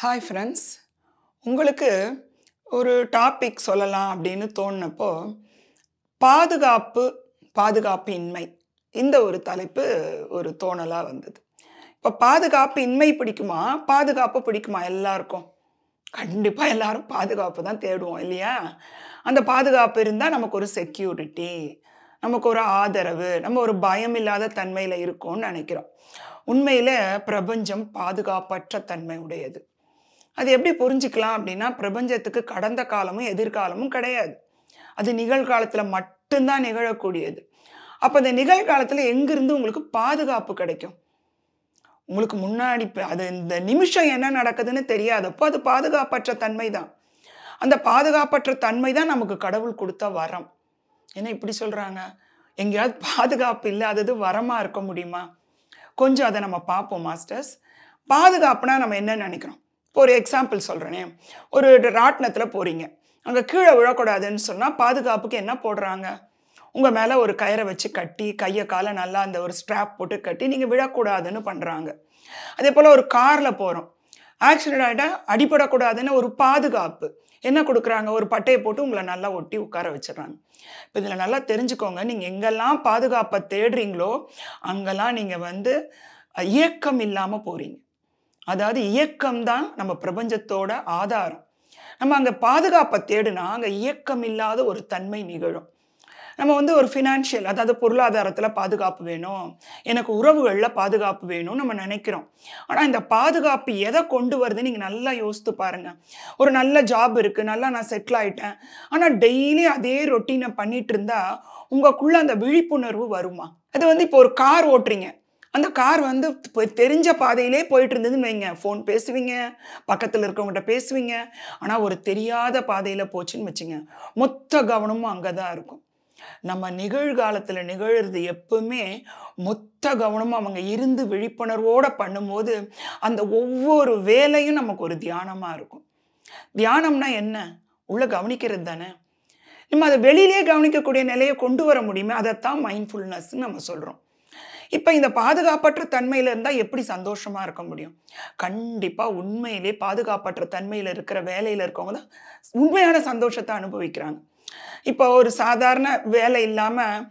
hi friends உங்களுக்கு ஒரு topic சொல்லலாம் அப்படின்னு தோணுனப்போ பாதுகாப்பு பாதுகாப்பு இன்மை இந்த ஒரு தலைப்பு ஒரு தோணலாக வந்தது இப்போ பாதுகாப்பு இன்மை பிடிக்குமா பாதுகாப்பு பிடிக்குமா எல்லாருக்கும் கண்டிப்பாக எல்லாரும் பாதுகாப்பு தான் தேடுவோம் இல்லையா அந்த பாதுகாப்பு இருந்தால் நமக்கு ஒரு செக்யூரிட்டி நமக்கு ஒரு ஆதரவு நம்ம ஒரு பயம் இல்லாத தன்மையில் இருக்கோம்னு நினைக்கிறோம் உண்மையில் பிரபஞ்சம் பாதுகாப்பற்ற தன்மை உடையது அது எப்படி புரிஞ்சுக்கலாம் அப்படின்னா பிரபஞ்சத்துக்கு கடந்த காலமும் எதிர்காலமும் கிடையாது அது நிகழ்காலத்தில் மட்டும்தான் நிகழக்கூடியது அப்போ அந்த நிகழ்காலத்தில் எங்கிருந்து உங்களுக்கு பாதுகாப்பு கிடைக்கும் உங்களுக்கு முன்னாடி அது இந்த நிமிஷம் என்ன நடக்குதுன்னு தெரியாதப்போ அது பாதுகாப்பற்ற தன்மை தான் அந்த பாதுகாப்பற்ற தன்மை தான் நமக்கு கடவுள் கொடுத்த வரம் என்ன இப்படி சொல்கிறாங்க எங்கேயாவது பாதுகாப்பு இல்லாதது வரமாக இருக்க முடியுமா கொஞ்சம் அதை நம்ம பார்ப்போம் மாஸ்டர்ஸ் பாதுகாப்புனா நம்ம என்ன நினைக்கிறோம் இப்போ ஒரு எக்ஸாம்பிள் சொல்கிறேனே ஒரு ராட்டினத்தில் போகிறீங்க அங்கே கீழே விழக்கூடாதுன்னு சொன்னால் பாதுகாப்புக்கு என்ன போடுறாங்க உங்கள் மேலே ஒரு கயிறை வச்சு கட்டி கையை காலை நல்லா அந்த ஒரு ஸ்ட்ராப் போட்டு கட்டி நீங்கள் விழக்கூடாதுன்னு பண்ணுறாங்க அதே போல் ஒரு காரில் போகிறோம் ஆக்சிடென்ட் ஆகிட்டா அடிபடக்கூடாதுன்னு ஒரு பாதுகாப்பு என்ன கொடுக்குறாங்க ஒரு பட்டையை போட்டு உங்களை நல்லா ஒட்டி உட்கார வச்சிடறாங்க இப்போ இதில் நல்லா தெரிஞ்சுக்கோங்க நீங்கள் எங்கெல்லாம் பாதுகாப்பை தேடுறீங்களோ அங்கெல்லாம் நீங்கள் வந்து இயக்கம் இல்லாமல் போகிறீங்க அதாவது இயக்கம் தான் நம்ம பிரபஞ்சத்தோட ஆதாரம் நம்ம அங்கே பாதுகாப்பை தேடுனா அங்கே இயக்கம் இல்லாத ஒரு தன்மை நிகழும் நம்ம வந்து ஒரு ஃபினான்ஷியல் அதாவது பொருளாதாரத்தில் பாதுகாப்பு வேணும் எனக்கு உறவுகளில் பாதுகாப்பு வேணும்னு நம்ம நினைக்கிறோம் ஆனால் இந்த பாதுகாப்பு எதை கொண்டு வருதுன்னு நீங்கள் நல்லா யோசித்து பாருங்கள் ஒரு நல்ல ஜாப் இருக்குது நல்லா நான் செட்டில் ஆகிட்டேன் ஆனால் டெய்லி அதே ரொட்டீனை பண்ணிட்டு இருந்தால் உங்களுக்குள்ளே அந்த விழிப்புணர்வு வருமா அது வந்து இப்போ ஒரு கார் ஓட்டுறீங்க அந்த கார் வந்து தெரிஞ்ச பாதையிலே போயிட்டு இருந்ததுன்னு வைங்க ஃபோன் பேசுவீங்க பக்கத்தில் இருக்கவங்ககிட்ட பேசுவீங்க ஆனால் ஒரு தெரியாத பாதையில் போச்சுன்னு வச்சுங்க மொத்த கவனமும் அங்கே தான் இருக்கும் நம்ம நிகழ்காலத்தில் நிகழறது எப்பவுமே மொத்த கவனமும் அவங்க இருந்து விழிப்புணர்வோடு பண்ணும்போது அந்த ஒவ்வொரு வேலையும் நமக்கு ஒரு தியானமாக இருக்கும் தியானம்னா என்ன உள்ளே கவனிக்கிறது தானே நம்ம அதை வெளியிலே கவனிக்கக்கூடிய நிலையை கொண்டு வர முடியுமே அதைத்தான் மைண்ட்ஃபுல்னஸ்ன்னு நம்ம சொல்கிறோம் இப்போ இந்த பாதுகாப்பற்ற தன்மையில் இருந்தால் எப்படி சந்தோஷமாக இருக்க முடியும் கண்டிப்பாக உண்மையிலே பாதுகாப்பற்ற தன்மையில் இருக்கிற வேலையில் இருக்கவங்க தான் உண்மையான சந்தோஷத்தை அனுபவிக்கிறாங்க இப்போ ஒரு சாதாரண வேலை இல்லாமல்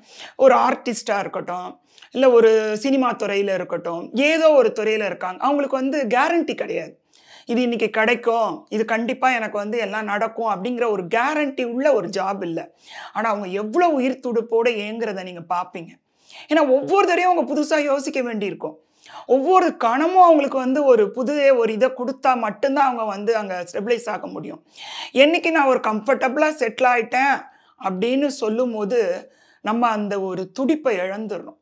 ஒரு ஆர்டிஸ்டாக இருக்கட்டும் இல்லை ஒரு சினிமா துறையில் இருக்கட்டும் ஏதோ ஒரு துறையில் இருக்காங்க அவங்களுக்கு வந்து கேரண்டி கிடையாது இது இன்றைக்கி கிடைக்கும் இது கண்டிப்பாக எனக்கு வந்து எல்லாம் நடக்கும் அப்படிங்கிற ஒரு கேரண்டி உள்ள ஒரு ஜாப் இல்லை ஆனால் அவங்க எவ்வளோ உயிர் துடுப்போடு ஏங்கிறத நீங்கள் பார்ப்பீங்க ஏன்னா ஒவ்வொரு தடையும் அவங்க புதுசாக யோசிக்க வேண்டியிருக்கும் ஒவ்வொரு கணமும் அவங்களுக்கு வந்து ஒரு புது ஒரு இதை கொடுத்தா மட்டும்தான் அவங்க வந்து அங்கே ஸ்டெபிளைஸ் ஆக முடியும் என்றைக்கு நான் ஒரு கம்ஃபர்டபுளாக செட்டில் ஆகிட்டேன் அப்படின்னு சொல்லும் போது நம்ம அந்த ஒரு துடிப்பை இழந்துடுறோம்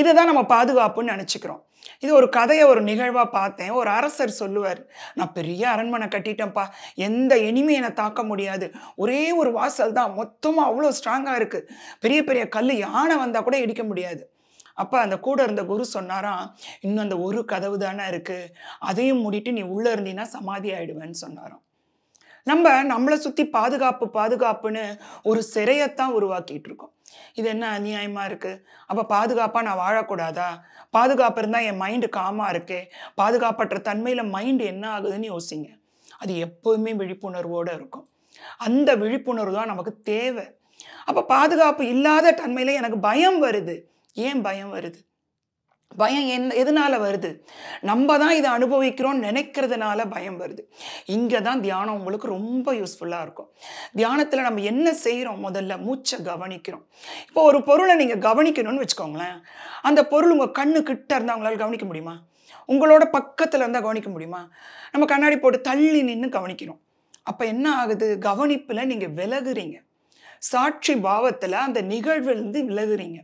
இதை தான் நம்ம பாதுகாப்புன்னு நினச்சிக்கிறோம் இது ஒரு கதையை ஒரு நிகழ்வாக பார்த்தேன் ஒரு அரசர் சொல்லுவார் நான் பெரிய அரண்மனை கட்டிட்டேன்ப்பா எந்த இனிமே தாக்க முடியாது ஒரே ஒரு வாசல் தான் மொத்தமாக அவ்வளோ ஸ்ட்ராங்காக இருக்குது பெரிய பெரிய கல் யானை வந்தால் கூட இடிக்க முடியாது அப்போ அந்த கூட இருந்த குரு சொன்னாராம் இன்னும் அந்த ஒரு கதவு தானே இருக்குது அதையும் மூடிட்டு நீ உள்ளே இருந்தீன்னா சமாதி ஆகிடுவேன்னு சொன்னாராம் நம்ம நம்மளை சுற்றி பாதுகாப்பு பாதுகாப்புன்னு ஒரு சிறையத்தான் உருவாக்கிட்டு இருக்கோம் இது என்ன அநியாயமாக இருக்குது அப்போ பாதுகாப்பாக நான் வாழக்கூடாதா பாதுகாப்பு இருந்தால் என் மைண்டு காமாக இருக்கே பாதுகாப்பற்ற தன்மையில் மைண்டு என்ன ஆகுதுன்னு யோசிங்க அது எப்போதுமே விழிப்புணர்வோடு இருக்கும் அந்த விழிப்புணர்வு தான் நமக்கு தேவை அப்போ பாதுகாப்பு இல்லாத தன்மையில் எனக்கு பயம் வருது ஏன் பயம் வருது பயம் என் எதனால வருது நம்ம தான் இதை அனுபவிக்கிறோம் நினைக்கிறதுனால பயம் வருது இங்கே தான் தியானம் உங்களுக்கு ரொம்ப யூஸ்ஃபுல்லாக இருக்கும் தியானத்தில் நம்ம என்ன செய்கிறோம் முதல்ல மூச்சை கவனிக்கிறோம் இப்போ ஒரு பொருளை நீங்கள் கவனிக்கணும்னு வச்சுக்கோங்களேன் அந்த பொருள் உங்கள் கண்ணு கிட்ட இருந்தால் அவங்களால கவனிக்க முடியுமா உங்களோட பக்கத்தில் இருந்தால் கவனிக்க முடியுமா நம்ம கண்ணாடி போட்டு தள்ளி நின்று கவனிக்கிறோம் அப்போ என்ன ஆகுது கவனிப்பில் நீங்கள் விலகுறீங்க சாட்சி பாவத்தில் அந்த நிகழ்விலிருந்து விலகுறீங்க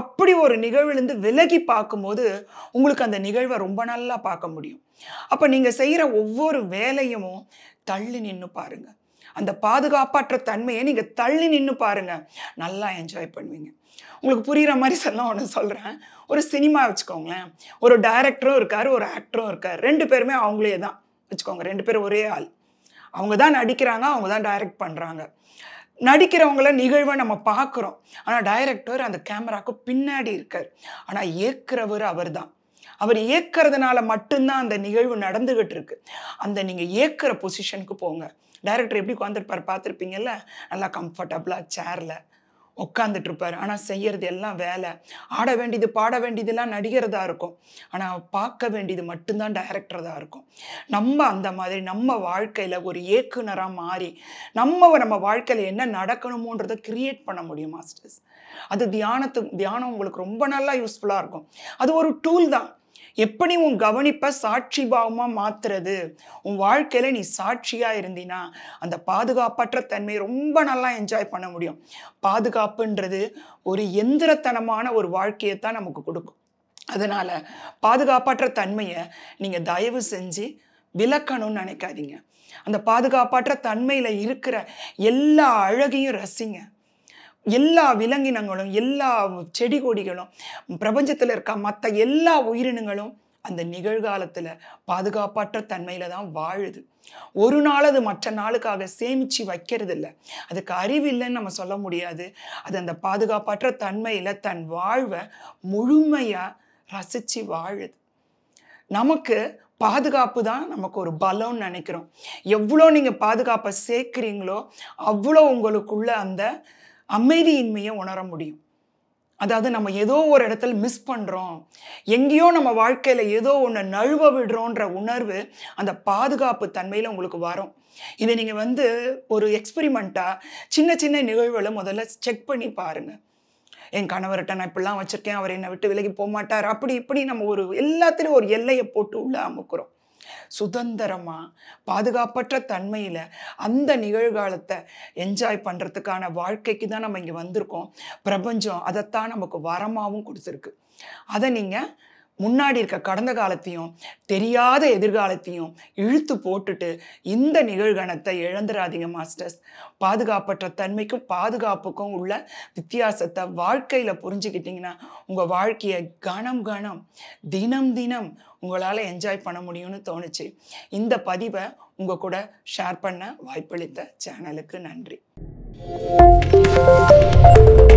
அப்படி ஒரு நிகழ்விலிருந்து விலகி பார்க்கும்போது உங்களுக்கு அந்த நிகழ்வை ரொம்ப நல்லா பார்க்க முடியும் அப்போ நீங்கள் செய்கிற ஒவ்வொரு வேலையும் தள்ளி நின்று பாருங்கள் அந்த பாதுகாப்பாற்ற தன்மையை நீங்கள் தள்ளி நின்று பாருங்கள் நல்லா என்ஜாய் பண்ணுவீங்க உங்களுக்கு புரிகிற மாதிரி சொல்ல ஒன்று சொல்கிறேன் ஒரு சினிமா வச்சுக்கோங்களேன் ஒரு டைரக்டரும் இருக்கார் ஒரு ஆக்டரும் இருக்கார் ரெண்டு பேருமே அவங்களே தான் வச்சுக்கோங்க ரெண்டு பேரும் ஒரே ஆள் அவங்க தான் நடிக்கிறாங்க அவங்க தான் டைரக்ட் பண்ணுறாங்க நடிக்கிறவங்கள நிகழ்வை நம்ம பார்க்குறோம் ஆனால் டைரக்டர் அந்த கேமராவுக்கு பின்னாடி இருக்கார் ஆனால் ஏற்கிறவர் அவர் தான் அவர் ஏற்கிறதுனால மட்டும்தான் அந்த நிகழ்வு நடந்துகிட்டு இருக்கு அந்த நீங்கள் ஏற்கிற பொசிஷனுக்கு போங்க டைரக்டர் எப்படி உட்காந்துருப்பார் பார்த்துருப்பீங்கல்ல நல்லா கம்ஃபர்டபுளாக சேரில் உட்காந்துட்டு இருப்பார் ஆனால் செய்யறது எல்லாம் வேலை ஆட வேண்டியது பாட வேண்டியதெல்லாம் நடிகரதாக இருக்கும் ஆனால் பார்க்க வேண்டியது மட்டும்தான் டைரக்டர் இருக்கும் நம்ம அந்த மாதிரி நம்ம வாழ்க்கையில் ஒரு இயக்குனராக மாறி நம்ம நம்ம வாழ்க்கையில் என்ன நடக்கணுமோன்றத கிரியேட் பண்ண முடியும் மாஸ்டர்ஸ் அது தியானத்து தியானம் உங்களுக்கு ரொம்ப நல்லா யூஸ்ஃபுல்லாக இருக்கும் அது ஒரு டூல் தான் எப்படி உன் கவனிப்பை சாட்சி பாவமாக மாற்றுறது உன் வாழ்க்கையில் நீ சாட்சியாக இருந்தினா அந்த பாதுகாப்பற்ற தன்மை ரொம்ப நல்லா என்ஜாய் பண்ண முடியும் பாதுகாப்புன்றது ஒரு எந்திரத்தனமான ஒரு வாழ்க்கையை தான் நமக்கு கொடுக்கும் அதனால் பாதுகாப்பற்ற தன்மையை நீங்கள் தயவு செஞ்சு விளக்கணும்னு நினைக்காதீங்க அந்த பாதுகாப்பற்ற தன்மையில் இருக்கிற எல்லா அழகையும் ரசிங்க எல்லா விலங்கினங்களும் எல்லா செடி கொடிகளும் பிரபஞ்சத்தில் இருக்க மற்ற எல்லா உயிரினங்களும் அந்த நிகழ்காலத்தில் பாதுகாப்பற்ற தன்மையில் தான் வாழுது ஒரு நாள் அது மற்ற நாளுக்காக சேமித்து வைக்கிறது இல்லை அதுக்கு அறிவில்லைன்னு நம்ம சொல்ல முடியாது அது அந்த பாதுகாப்பற்ற தன்மையில் தன் வாழ்வை முழுமையாக ரசித்து வாழுது நமக்கு பாதுகாப்பு தான் நமக்கு ஒரு பலம்னு நினைக்கிறோம் எவ்வளோ நீங்கள் பாதுகாப்பை சேர்க்குறீங்களோ அவ்வளோ உங்களுக்குள்ள அந்த அமைதியின்மையை உணர முடியும் அதாவது நம்ம ஏதோ ஒரு இடத்துல மிஸ் பண்ணுறோம் எங்கேயோ நம்ம வாழ்க்கையில் ஏதோ ஒன்று நழுவ விடுறோன்ற உணர்வு அந்த பாதுகாப்பு தன்மையில் உங்களுக்கு வரும் இதை நீங்கள் வந்து ஒரு எக்ஸ்பெரிமெண்ட்டாக சின்ன சின்ன நிகழ்வுகளை முதல்ல செக் பண்ணி பாருங்கள் என் கணவர்கிட்ட நான் இப்படிலாம் வச்சுருக்கேன் அவர் என்னை விட்டு விலகி போக மாட்டார் அப்படி இப்படி நம்ம ஒரு எல்லாத்துலேயும் ஒரு எல்லையை போட்டு உள்ளே அமுக்குறோம் சுதந்திரமாக பாதுகாப்பற்ற தன்மையில் அந்த நிகழ்காலத்தை என்ஜாய் பண்ணுறதுக்கான வாழ்க்கைக்கு தான் நம்ம இங்கே வந்திருக்கோம் பிரபஞ்சம் அதைத்தான் நமக்கு வரமாகவும் கொடுத்துருக்கு அதை நீங்கள் முன்னாடி இருக்க கடந்த காலத்தையும் தெரியாத எதிர்காலத்தையும் இழுத்து போட்டுட்டு இந்த நிகழ்கணத்தை இழந்துடாதீங்க மாஸ்டர்ஸ் பாதுகாப்பற்ற தன்மைக்கும் பாதுகாப்புக்கும் உள்ள வித்தியாசத்தை வாழ்க்கையில் புரிஞ்சுக்கிட்டிங்கன்னா உங்கள் வாழ்க்கையை கணம் கணம் தினம் தினம் உங்களால் என்ஜாய் பண்ண முடியும்னு தோணுச்சு இந்த பதிவை உங்கள் கூட ஷேர் பண்ண வாய்ப்பளித்த சேனலுக்கு நன்றி